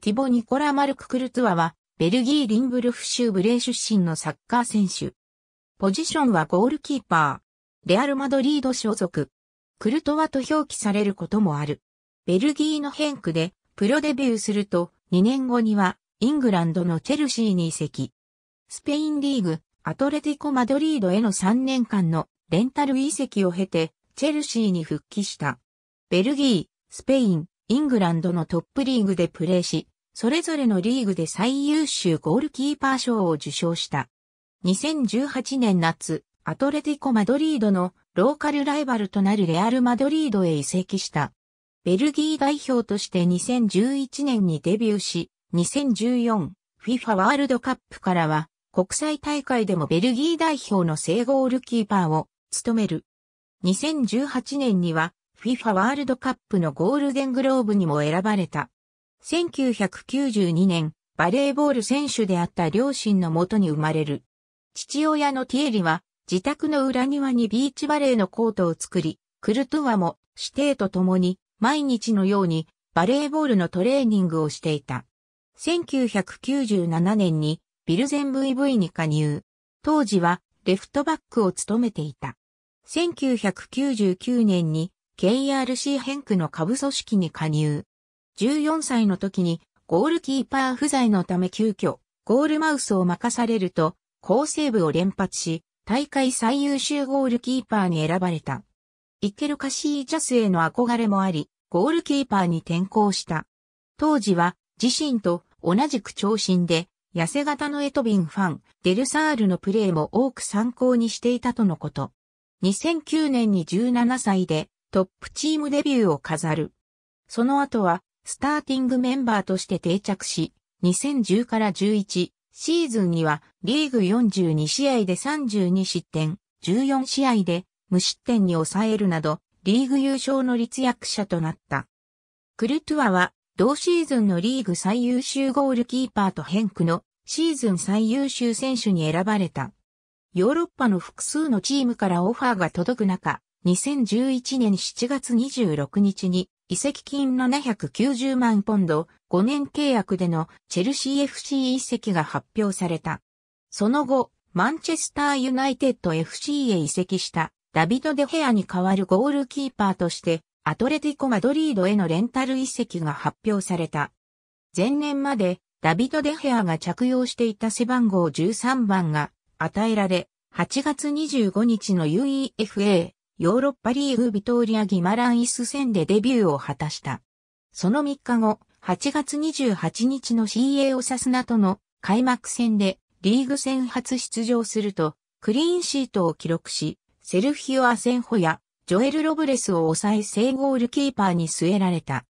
ティボ・ニコラ・マルク・クルトワアは、ベルギー・リンブルフ州ブレー出身のサッカー選手。ポジションはゴールキーパー。レアル・マドリード所属。クルトワと表記されることもある。ベルギーのヘンクで、プロデビューすると、2年後には、イングランドのチェルシーに移籍。スペインリーグ、アトレティコ・マドリードへの3年間のレンタル移籍を経て、チェルシーに復帰した。ベルギー、スペイン、イングランドのトップリーグでプレーし、それぞれのリーグで最優秀ゴールキーパー賞を受賞した。2018年夏、アトレティコ・マドリードのローカルライバルとなるレアル・マドリードへ移籍した。ベルギー代表として2011年にデビューし、2014、FIFA ワールドカップからは、国際大会でもベルギー代表の正ゴールキーパーを務める。2018年には、FIFA ワールドカップのゴールデングローブにも選ばれた。1992年、バレーボール選手であった両親のもとに生まれる。父親のティエリは、自宅の裏庭にビーチバレーのコートを作り、クルトゥワも、師弟と共に、毎日のように、バレーボールのトレーニングをしていた。1997年に、ビルゼン VV に加入。当時は、レフトバックを務めていた。1999年に、KRC 変区の下部組織に加入。14歳の時にゴールキーパー不在のため急遽ゴールマウスを任されると好セーブを連発し大会最優秀ゴールキーパーに選ばれた。イケルカシージャスへの憧れもありゴールキーパーに転向した。当時は自身と同じく長身で痩せ型のエトビンファン、デルサールのプレーも多く参考にしていたとのこと。2009年に17歳でトップチームデビューを飾る。その後は、スターティングメンバーとして定着し、2010から11シーズンにはリーグ42試合で32失点、14試合で無失点に抑えるなど、リーグ優勝の立役者となった。クルトゥアは、同シーズンのリーグ最優秀ゴールキーパーとヘンクのシーズン最優秀選手に選ばれた。ヨーロッパの複数のチームからオファーが届く中、2011年7月26日に移籍金790万ポンド5年契約でのチェルシー FC 移籍が発表された。その後、マンチェスターユナイテッド FC へ移籍したダビド・デヘアに代わるゴールキーパーとしてアトレティコ・マドリードへのレンタル移籍が発表された。前年までダビド・デヘアが着用していた背番号13番が与えられ、8月25日の UEFA ヨーロッパリーグビトーリア・ギマランイス戦でデビューを果たした。その3日後、8月28日の CA オサスナとの開幕戦でリーグ戦初出場すると、クリーンシートを記録し、セルフィオ・アセンホやジョエル・ロブレスを抑え正ゴールキーパーに据えられた。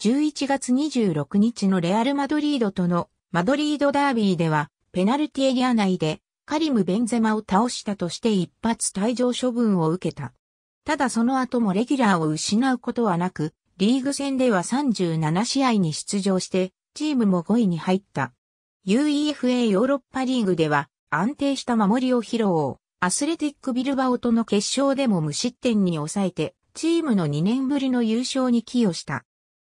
11月26日のレアル・マドリードとのマドリードダービーではペナルティエリア内でカリム・ベンゼマを倒したとして一発退場処分を受けた。ただその後もレギュラーを失うことはなく、リーグ戦では37試合に出場して、チームも5位に入った。UEFA ヨーロッパリーグでは安定した守りを披露。アスレティックビルバオとの決勝でも無失点に抑えて、チームの2年ぶりの優勝に寄与した。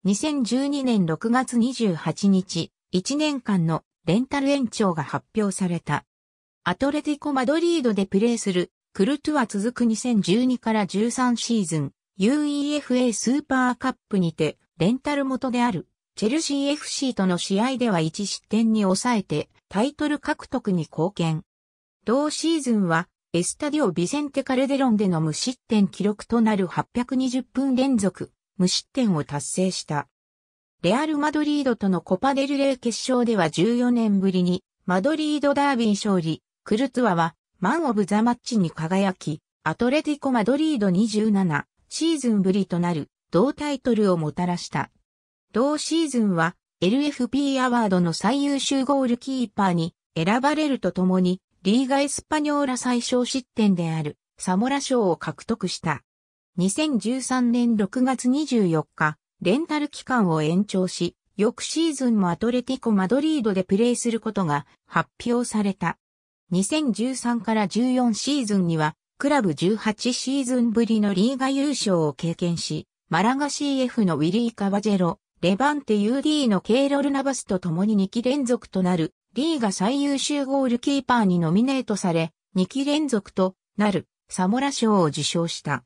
2012年6月28日、1年間のレンタル延長が発表された。アトレティコ・マドリードでプレーする、クルトゥア続く2012から13シーズン、UEFA スーパーカップにて、レンタル元である、チェルシー FC との試合では1失点に抑えて、タイトル獲得に貢献。同シーズンは、エスタディオ・ビセンテ・カルデロンでの無失点記録となる820分連続、無失点を達成した。レアル・マドリードとのコパデルレイ決勝では14年ぶりに、マドリードダービー勝利、クルツアは、マン・オブ・ザ・マッチに輝き、アトレティコ・マドリード27シーズンぶりとなる同タイトルをもたらした。同シーズンは LFP アワードの最優秀ゴールキーパーに選ばれるとともにリーガ・エスパニョーラ最小失点であるサモラ賞を獲得した。2013年6月24日、レンタル期間を延長し、翌シーズンもアトレティコ・マドリードでプレーすることが発表された。2013から14シーズンには、クラブ18シーズンぶりのリーガ優勝を経験し、マラガ CF のウィリー・カバジェロ、レバンテ UD のケイロル・ナバスと共に2期連続となる、リーガ最優秀ゴールキーパーにノミネートされ、2期連続となる、サモラ賞を受賞した。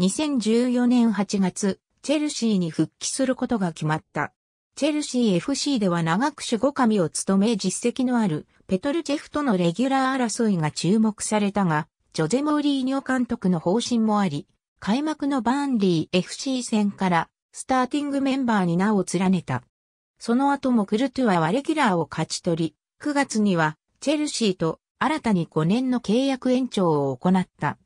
2014年8月、チェルシーに復帰することが決まった。チェルシー FC では長く守護神を務め実績のあるペトルチェフとのレギュラー争いが注目されたが、ジョゼ・モーリーニョ監督の方針もあり、開幕のバーンリー FC 戦からスターティングメンバーに名を連ねた。その後もクルトゥアはレギュラーを勝ち取り、9月にはチェルシーと新たに5年の契約延長を行った。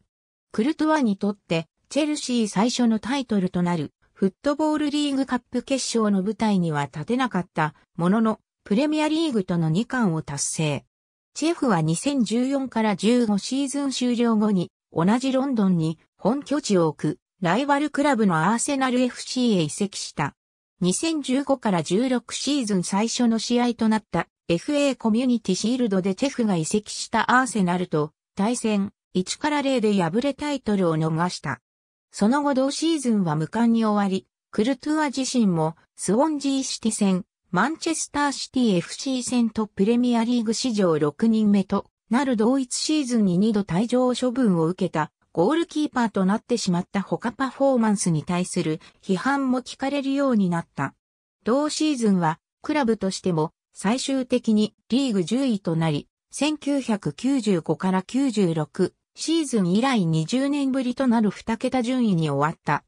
クルトゥアにとってチェルシー最初のタイトルとなるフットボールリーグカップ決勝の舞台には立てなかったもののプレミアリーグとの2冠を達成。チェフは2014から15シーズン終了後に、同じロンドンに本拠地を置く、ライバルクラブのアーセナル FC へ移籍した。2015から16シーズン最初の試合となった FA コミュニティシールドでチェフが移籍したアーセナルと対戦1から0で敗れタイトルを逃した。その後同シーズンは無冠に終わり、クルトゥア自身もスウォンジーシティ戦マンチェスターシティ FC 戦とプレミアリーグ史上6人目となる同一シーズンに2度退場処分を受けたゴールキーパーとなってしまった他パフォーマンスに対する批判も聞かれるようになった。同シーズンはクラブとしても最終的にリーグ10位となり、1995から96シーズン以来20年ぶりとなる2桁順位に終わった。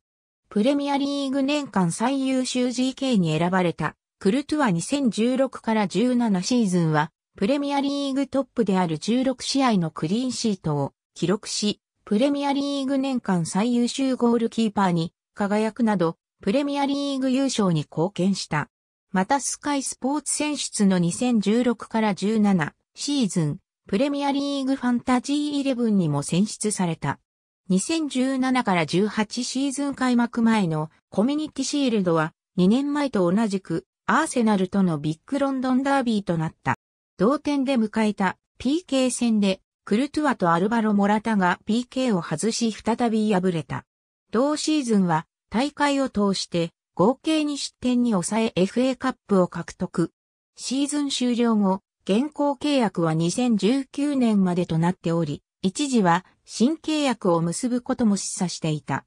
プレミアリーグ年間最優秀 GK に選ばれたクルトゥア2016から17シーズンは、プレミアリーグトップである16試合のクリーンシートを記録し、プレミアリーグ年間最優秀ゴールキーパーに輝くなど、プレミアリーグ優勝に貢献した。またスカイスポーツ選出の2016から17シーズン、プレミアリーグファンタジー11にも選出された。2017から18シーズン開幕前のコミュニティシールドは2年前と同じくアーセナルとのビッグロンドンダービーとなった。同点で迎えた PK 戦で、クルトゥアとアルバロ・モラタが PK を外し再び敗れた。同シーズンは大会を通して合計2失点に抑え FA カップを獲得。シーズン終了後、現行契約は2019年までとなっており、一時は新契約を結ぶことも示唆していた。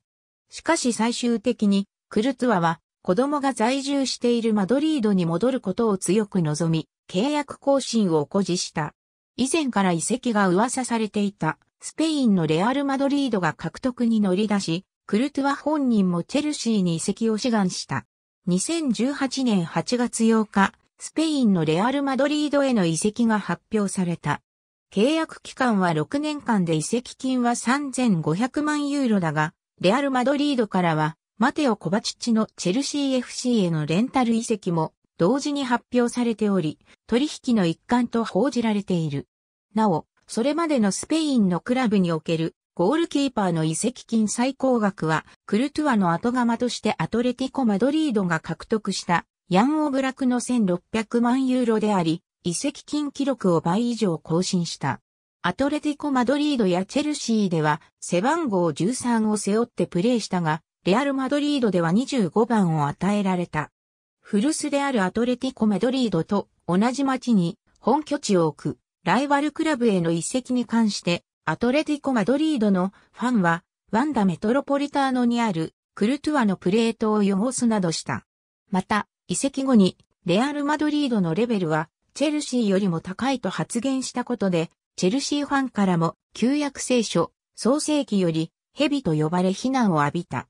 しかし最終的にクルトゥアは子供が在住しているマドリードに戻ることを強く望み、契約更新を誇示した。以前から移籍が噂されていた、スペインのレアル・マドリードが獲得に乗り出し、クルトゥは本人もチェルシーに移籍を志願した。2018年8月8日、スペインのレアル・マドリードへの移籍が発表された。契約期間は6年間で移籍金は3500万ユーロだが、レアル・マドリードからはマテオ・コバチッチのチェルシー FC へのレンタル移籍も同時に発表されており、取引の一環と報じられている。なお、それまでのスペインのクラブにおけるゴールキーパーの移籍金最高額は、クルトゥアの後釜としてアトレティコ・マドリードが獲得したヤン・オブラクの1600万ユーロであり、移籍金記録を倍以上更新した。アトレティコ・マドリードやチェルシーでは背番号13を背負ってプレーしたが、レアル・マドリードでは25番を与えられた。古巣であるアトレティコ・マドリードと同じ町に本拠地を置くライバルクラブへの移籍に関してアトレティコ・マドリードのファンはワンダメトロポリターノにあるクルトゥアのプレートを汚すなどした。また、移籍後にレアル・マドリードのレベルはチェルシーよりも高いと発言したことで、チェルシーファンからも旧約聖書、創世記より蛇と呼ばれ非難を浴びた。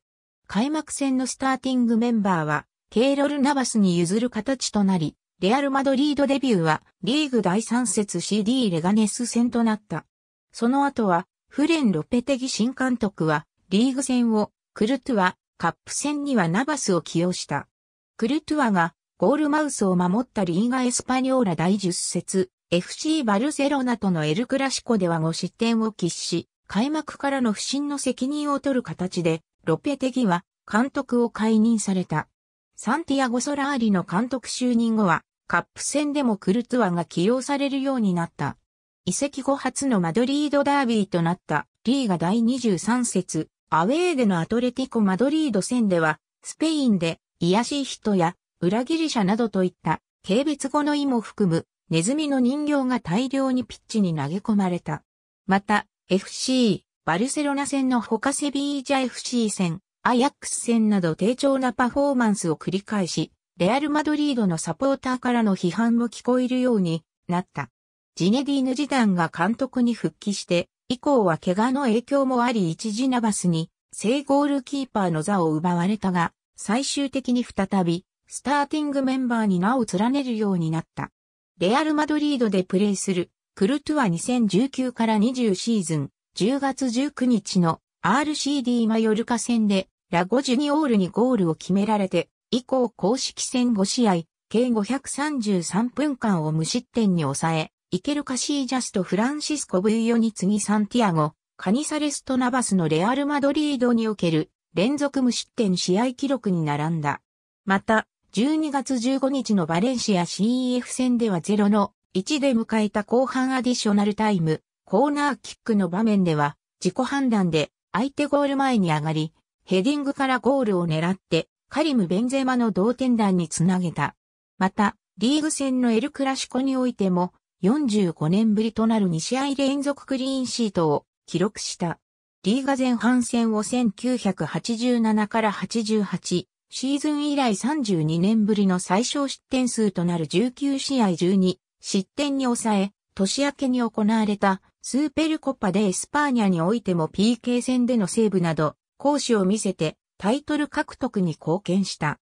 開幕戦のスターティングメンバーは、ケイロル・ナバスに譲る形となり、レアル・マドリードデビューは、リーグ第3節 CD レガネス戦となった。その後は、フレン・ロペテギ新監督は、リーグ戦を、クルトゥア、カップ戦にはナバスを起用した。クルトゥアが、ゴールマウスを守ったリーガ・エスパニョーラ第10節、FC バルセロナとのエル・クラシコでは5失点を喫し、開幕からの不審の責任を取る形で、ロペテギは監督を解任された。サンティアゴ・ソラーリの監督就任後は、カップ戦でもクルツワが起用されるようになった。移籍後初のマドリードダービーとなったリーガ第23節、アウェーでのアトレティコ・マドリード戦では、スペインで癒しい人や裏切り者などといった軽蔑語の意も含むネズミの人形が大量にピッチに投げ込まれた。また、FC バルセロナ戦の他セビージャ FC 戦、アヤックス戦など低調なパフォーマンスを繰り返し、レアル・マドリードのサポーターからの批判も聞こえるようになった。ジネディーヌダンが監督に復帰して、以降は怪我の影響もあり一時ナバスに、正ゴールキーパーの座を奪われたが、最終的に再び、スターティングメンバーに名を連ねるようになった。レアル・マドリードでプレーする、クルトゥア2019から20シーズン、10月19日の RCD マヨルカ戦でラゴジュニオールにゴールを決められて、以降公式戦5試合、計533分間を無失点に抑え、イケルカシージャスとフランシスコ・ブイヨに次サンティアゴ、カニサレスとナバスのレアル・マドリードにおける連続無失点試合記録に並んだ。また、12月15日のバレンシア CEF 戦では0の1で迎えた後半アディショナルタイム、コーナーキックの場面では、自己判断で相手ゴール前に上がり、ヘディングからゴールを狙って、カリム・ベンゼマの同点弾につなげた。また、リーグ戦のエル・クラシコにおいても、45年ぶりとなる2試合連続クリーンシートを記録した。リーガ前半戦を1987から88シーズン以来32年ぶりの最小失点数となる19試合12失点に抑え、年明けに行われたスーペルコッパでエスパーニャにおいても PK 戦でのセーブなど、講師を見せてタイトル獲得に貢献した。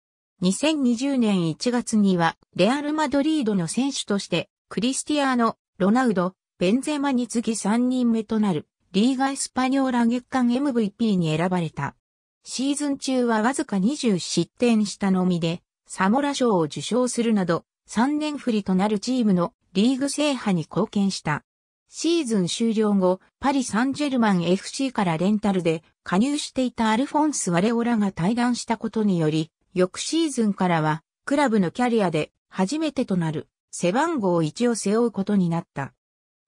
2020年1月には、レアル・マドリードの選手として、クリスティアーノ、ロナウド、ベンゼマに次ぎ3人目となる、リーガ・エスパニョーラ月間 MVP に選ばれた。シーズン中はわずか20失点したのみで、サモラ賞を受賞するなど、3年振りとなるチームのリーグ制覇に貢献した。シーズン終了後、パリ・サンジェルマン FC からレンタルで加入していたアルフォンス・ワレオラが退団したことにより、翌シーズンからは、クラブのキャリアで初めてとなる背番号1を背負うことになった。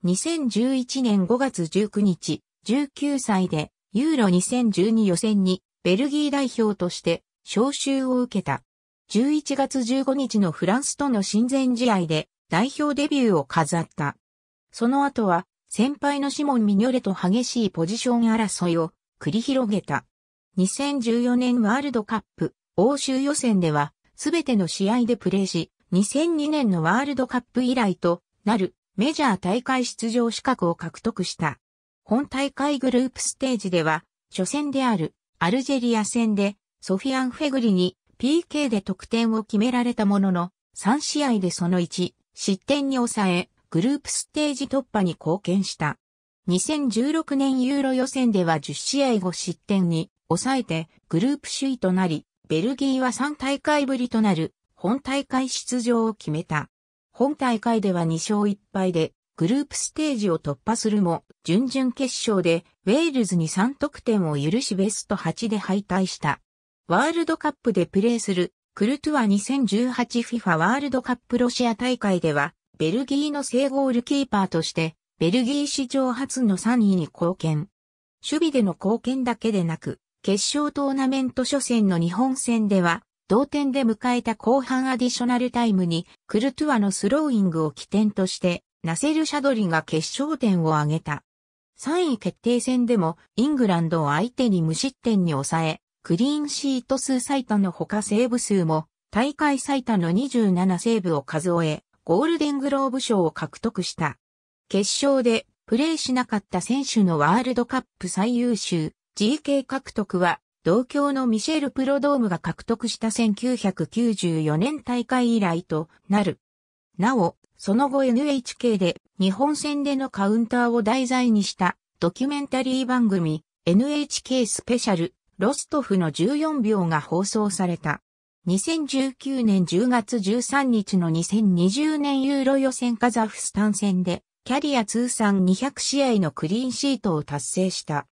2011年5月19日、19歳でユーロ2012予選にベルギー代表として招集を受けた。11月15日のフランスとの親善試合で代表デビューを飾った。その後は、先輩のシモン・ミニョレと激しいポジション争いを繰り広げた。2014年ワールドカップ欧州予選ではすべての試合でプレーし、2002年のワールドカップ以来となるメジャー大会出場資格を獲得した。本大会グループステージでは、初戦であるアルジェリア戦でソフィアン・フェグリに PK で得点を決められたものの、3試合でその1、失点に抑え、グループステージ突破に貢献した。2016年ユーロ予選では10試合後失点に抑えてグループ首位となり、ベルギーは3大会ぶりとなる本大会出場を決めた。本大会では2勝1敗でグループステージを突破するも、準々決勝でウェールズに3得点を許しベスト8で敗退した。ワールドカップでプレーするクルトゥア 2018FIFA ワールドカップロシア大会ではベルギーの正ゴールキーパーとして、ベルギー史上初の3位に貢献。守備での貢献だけでなく、決勝トーナメント初戦の日本戦では、同点で迎えた後半アディショナルタイムに、クルトゥアのスローイングを起点として、ナセル・シャドリが決勝点を挙げた。3位決定戦でも、イングランドを相手に無失点に抑え、クリーンシート数最多のほかセーブ数も、大会最多の27セーブを数え、ゴールデングローブ賞を獲得した。決勝でプレーしなかった選手のワールドカップ最優秀 GK 獲得は同郷のミシェル・プロドームが獲得した1994年大会以来となる。なお、その後 NHK で日本戦でのカウンターを題材にしたドキュメンタリー番組 NHK スペシャルロストフの14秒が放送された。2019年10月13日の2020年ユーロ予選カザフスタン戦で、キャリア通算200試合のクリーンシートを達成した。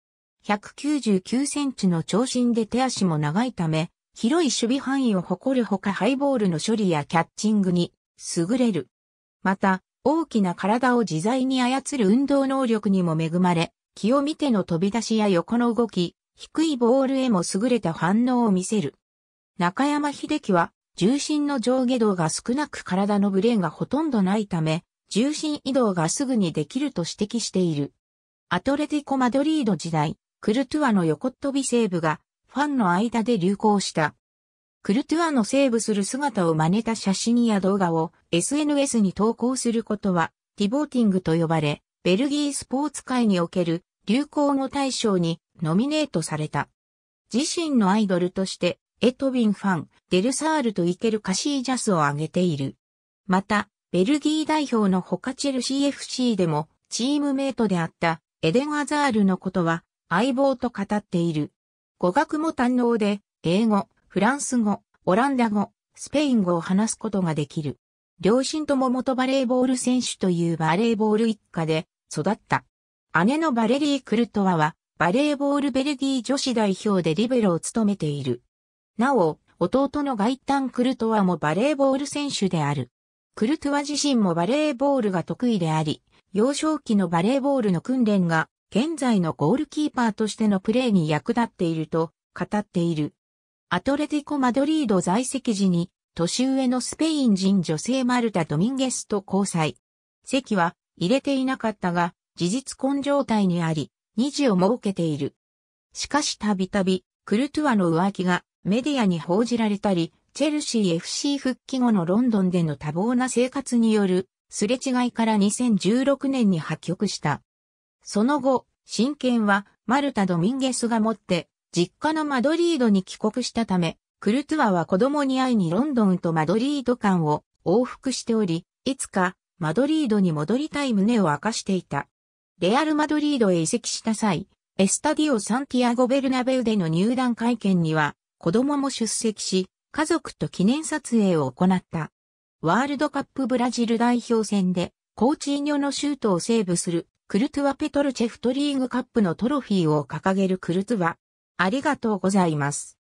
199センチの長身で手足も長いため、広い守備範囲を誇るほかハイボールの処理やキャッチングに優れる。また、大きな体を自在に操る運動能力にも恵まれ、気を見ての飛び出しや横の動き、低いボールへも優れた反応を見せる。中山秀樹は、重心の上下動が少なく体のブレがほとんどないため、重心移動がすぐにできると指摘している。アトレティコ・マドリード時代、クルトゥアの横っ飛びセーブが、ファンの間で流行した。クルトゥアのセーブする姿を真似た写真や動画を SNS に投稿することは、ティボーティングと呼ばれ、ベルギースポーツ界における流行語大賞にノミネートされた。自身のアイドルとしてエトビンファン、デルサールとイケルカシージャスを挙げている。また、ベルギー代表のホカチェル CFC でも、チームメイトであったエデン・アザールのことは、相棒と語っている。語学も堪能で、英語、フランス語、オランダ語、スペイン語を話すことができる。両親とも元バレーボール選手というバレーボール一家で育った。姉のバレリー・クルトワはバレーボールベルギー女子代表でリベロを務めている。なお、弟のガイタン・クルトワもバレーボール選手である。クルトワ自身もバレーボールが得意であり、幼少期のバレーボールの訓練が、現在のゴールキーパーとしてのプレーに役立っていると語っている。アトレティコ・マドリード在籍時に、年上のスペイン人女性マルタ・ドミンゲスと交際。席は入れていなかったが、事実婚状態にあり、二次を設けている。しかしたびたび、クルトワアの浮気がメディアに報じられたり、チェルシー FC 復帰後のロンドンでの多忙な生活によるすれ違いから2016年に破局した。その後、親権はマルタ・ドミンゲスが持って実家のマドリードに帰国したため、クルトゥアは子供に会いにロンドンとマドリード間を往復しており、いつかマドリードに戻りたい旨を明かしていた。レアル・マドリードへ移籍した際、エスタディオ・サンティアゴ・ベルナベウでの入団会見には、子供も出席し、家族と記念撮影を行った。ワールドカップブラジル代表戦で、コーチーニョのシュートをセーブする、クルトゥア・ペトルチェフトリーグカップのトロフィーを掲げるクルトゥア。ありがとうございます。